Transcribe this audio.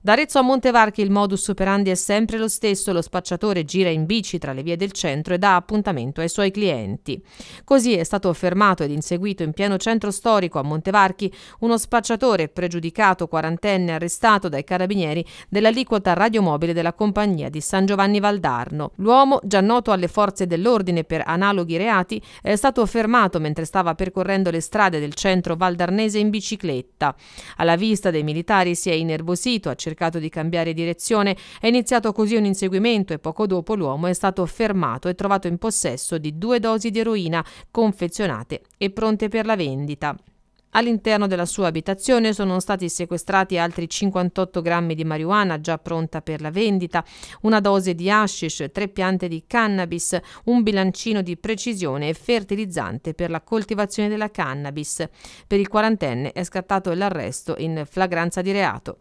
Da Arezzo a Montevarchi il modus operandi è sempre lo stesso, lo spacciatore gira in bici tra le vie del centro e dà appuntamento ai suoi clienti. Così è stato fermato ed inseguito in pieno centro storico a Montevarchi uno spacciatore pregiudicato quarantenne arrestato dai carabinieri dell'aliquota radiomobile della compagnia di San Giovanni Valdarno. L'uomo, già noto alle forze dell'ordine per analoghi reati, è stato fermato mentre stava percorrendo le strade del centro valdarnese in bicicletta. Alla vista dei militari si è innervosito, accettato cercato di cambiare direzione. È iniziato così un inseguimento e poco dopo l'uomo è stato fermato e trovato in possesso di due dosi di eroina confezionate e pronte per la vendita. All'interno della sua abitazione sono stati sequestrati altri 58 grammi di marijuana già pronta per la vendita, una dose di hashish, tre piante di cannabis, un bilancino di precisione e fertilizzante per la coltivazione della cannabis. Per il quarantenne è scattato l'arresto in flagranza di reato.